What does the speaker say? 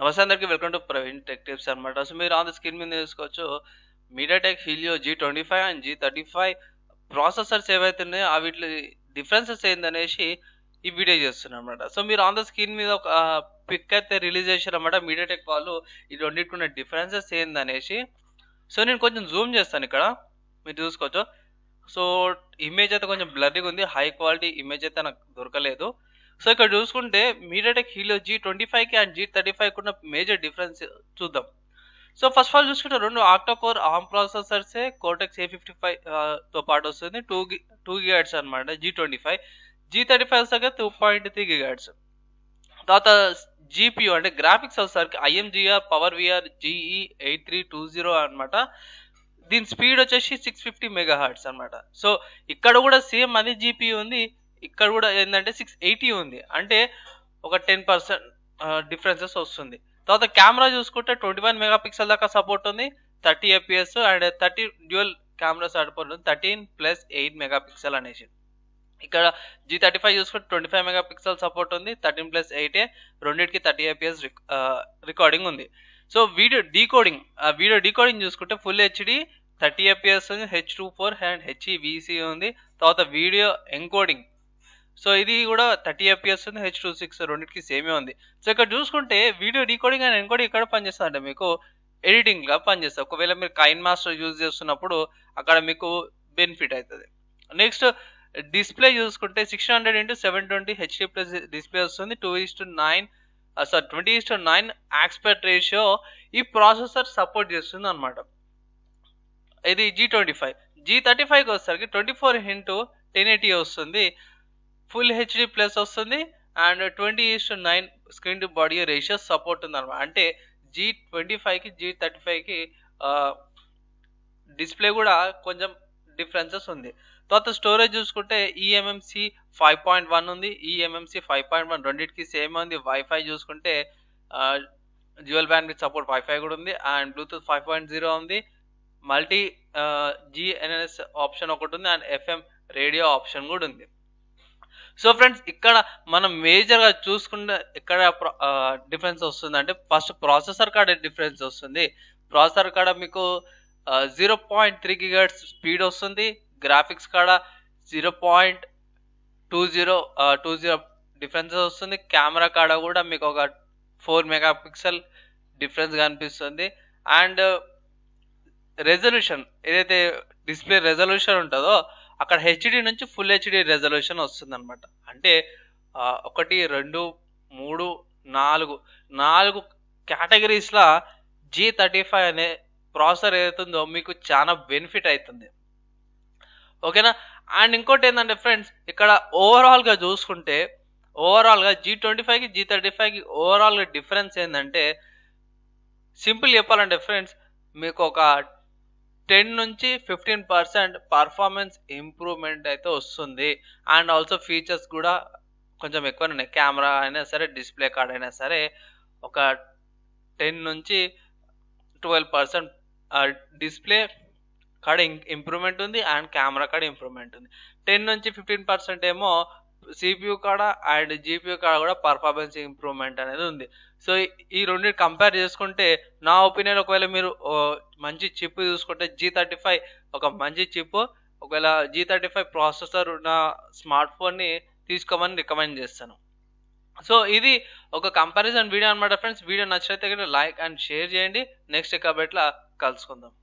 నమస్తే అందరికి welcome to Praveen tech tips అనమాట సో మీరు ఆన్ ద స్క్రీన్ మీద చూసుకోవచ్చు MediaTek Helio G twenty five and G thirty five processors ఏవైతే ఉన్నాయో ఆ వీటి డిఫరెన్సెస్ ఏందనేసి ఈ వీడియో చేస్తున్నాను అనమాట సో మీరు ఆన్ ద స్క్రీన్ మీద ఒక పిక్ అయితే రిలీజ్ చేశారనమాట మీడియాటెక్ వాళ్ళు ఈ రెండింటికున్న డిఫరెన్సెస్ ఏందనేసి సో నేను కొంచెం జూమ్ చేస్తాను ఇక్కడ మీరు చూసుకోవచ్చు సో ఇమేజ్ అయితే కొంచెం బ్లర్గా ఉంది హై క్వాలిటీ ఇమేజ్ అయితే నాకు దొరకలేదు సో ఇక్కడ చూసుకుంటే మీడియాటెక్ హీలో జీ ట్వంటీ ఫైవ్కి అండ్ జీ థర్టీ ఫైవ్ ఉన్న మేజర్ డిఫరెన్స్ చూద్దాం సో ఫస్ట్ ఆఫ్ ఆల్ చూసుకుంటే రెండు కోర్ ఆమ్ ప్రాసెసర్సే కోటెక్స్ ఏ ఫిఫ్టీ ఫైవ్తో పాటు వస్తుంది టూ టూ గిగాడ్స్ అనమాట G twenty five G thirty five వస్తాక టూ పాయింట్ త్రీ గిగాడ్స్ తర్వాత జీపీయూ అంటే గ్రాఫిక్స్ వస్తారు IMG power VR GE eight three two zero అనమాట దీని స్పీడ్ వచ్చేసి సిక్స్ ఫిఫ్టీ మెగా హార్ట్స్ అనమాట సో ఇక్కడ కూడా సేమ్ అదే జీపీ ఉంది ఇక్కడ కూడా ఏంటంటే సిక్స్ ఎయిటీ ఉంది అంటే ఒక టెన్ పర్సెంట్ డిఫరెన్సెస్ వస్తుంది తర్వాత కెమెరా చూసుకుంటే ట్వంటీ వన్ మెగా పిక్సెల్ దాకా సపోర్ట్ ఉంది thirty fps and thirty dual camera support ఉంది thirteen plus eight megapixel అనేసి ఇక్కడ జీ థర్టీ ఫైవ్ చూసుకుంటే twenty five megapixel support ఉంది థర్టీన్ ప్లస్ ఎయిటే రెండింటికి థర్టీ ఎఫ్పిఎస్ రికార్డింగ్ ఉంది so video decoding video decoding చూసుకుంటే ఫుల్ హెచ్డి థర్టీ ఎఫ్పిఎస్ ఉంది H two four and HE ఉంది తర్వాత వీడియో ఎంకోడింగ్ సో ఇది కూడా థర్టీ ఎఫ్పిఎస్ ఉంది హెచ్ టూ సిక్స్ రెండింటికి సేమే ఉంది సో ఇక్కడ చూసుకుంటే వీడియో రికార్డింగ్ అని ఎన్కోడింగ్ ఇక్కడ పనిచేస్తుంది అంటే మీకు గా పనిచేస్తుంది ఒకవేళ మీరు కైన్ మాస్టర్ యూజ్ చేస్తున్నప్పుడు అక్కడ మీకు బెనిఫిట్ అవుతుంది నెక్స్ట్ డిస్ప్లే చూసుకుంటే six hundred into seven twenty HD plus display వస్తుంది two is to nine sir twenty is to nine aspect ratio ఈ ప్రాసెసర్ సపోర్ట్ చేస్తుంది అనమాట ఇది G twenty five G thirty ఫైవ్కి వచ్చేసరికి twenty four into ten eighty వస్తుంది full HD plus వస్తుంది and twenty is nine screen to body ratio support ఉంది అనమాట అంటే జీ ట్వంటీ ఫైవ్కి జీ థర్టీ ఫైవ్కి డిస్ప్లే కూడా కొంచెం డిఫరెన్సెస్ ఉంది తర్వాత స్టోరేజ్ చూసుకుంటే eMMC e five point one ఉంది eMMC e five point one రెండింటికి సేమ్ ఉంది వైఫై చూసుకుంటే dual band with support wifi కూడా ఉంది and Bluetooth five point zero ఉంది మల్టీ జిఎన్ఎస్ ఆప్షన్ ఒకటి ఉంది అండ్ ఎఫ్ఎం రేడియో ఆప్షన్ కూడా ఉంది సో ఫ్రెండ్స్ ఇక్కడ మనం మేజర్గా చూసుకుంటే ఇక్కడ డిఫరెన్స్ వస్తుందంటే ఫస్ట్ ప్రాసెసర్ కాడ డిఫరెన్స్ వస్తుంది ప్రాసెసర్ కాడ మీకు zero point three gigahertz speed వస్తుంది గ్రాఫిక్స్ కాడ zero point two zero two zero differences వస్తుంది కెమెరా కాడ కూడా మీకు ఒక ఫోర్ మెగా పిక్సెల్ డిఫరెన్స్ కనిపిస్తుంది అండ్ రెజల్యూషన్ ఏదైతే డిస్ప్లే రెజల్యూషన్ ఉంటుందో అక్కడ హెచ్డి నుంచి ఫుల్ హెచ్డి రెజల్యూషన్ వస్తుందన్నమాట అంటే ఒకటి రెండు మూడు నాలుగు నాలుగు కేటగిరీస్లో జీ థర్టీ ఫైవ్ అనే ప్రాసెసర్ ఏదైతుందో మీకు చాలా బెనిఫిట్ అవుతుంది ఓకేనా అండ్ ఇంకోటి ఏంటంటే ఫ్రెండ్స్ ఇక్కడ ఓవరాల్గా చూసుకుంటే ఓవరాల్గా జీ ట్వంటీ ఫైవ్కి జీ థర్టీ ఫైవ్కి ఓవరాల్గా డిఫరెన్స్ ఏంటంటే సింపుల్ చెప్పాలంటే ఫ్రెండ్స్ మీకు ఒక టెన్ నుంచి ఫిఫ్టీన్ పర్సెంట్ పర్ఫార్మెన్స్ ఇంప్రూవ్మెంట్ అయితే వస్తుంది అండ్ ఆల్సో ఫీచర్స్ కూడా కొంచెం ఎక్కువనే ఉన్నాయి కెమెరా అయినా సరే డిస్ప్లే కార్డ్ అయినా సరే ఒక టెన్ నుంచి ట్వెల్వ్ పర్సెంట్ డిస్ప్లే కాడ ఇంప్రూవ్మెంట్ ఉంది అండ్ కెమెరా కాడ ఇంప్రూవ్మెంట్ ఉంది టెన్ నుంచి ఫిఫ్టీన్ పర్సెంట్ ఏమో సిపియూ కాడ అండ్ జీపీయూ కాడ కూడా పర్ఫార్మెన్స్ ఇంప్రూవ్మెంట్ అనేది ఉంది సో ఈ రెండు కంపేర్ చేసుకుంటే నా ఒపీనియన్ ఒకవేళ మీరు మంచి చిప్ చూసుకుంటే జీ థర్టీ ఫైవ్ ఒక మంచి చిప్ ఒకవేళ జీ థర్టీ ఫైవ్ ప్రాసెసర్ ఉన్న స్మార్ట్ ఫోన్ని తీసుకోమని రికమెండ్ చేస్తాను సో ఇది ఒక కంపారిజన్ వీడియో అనమాట ఫ్రెండ్స్ వీడియో నచ్చితే లైక్ అండ్ షేర్ చేయండి నెక్స్ట్ ఎక్కబెట్లా కలుసుకుందాం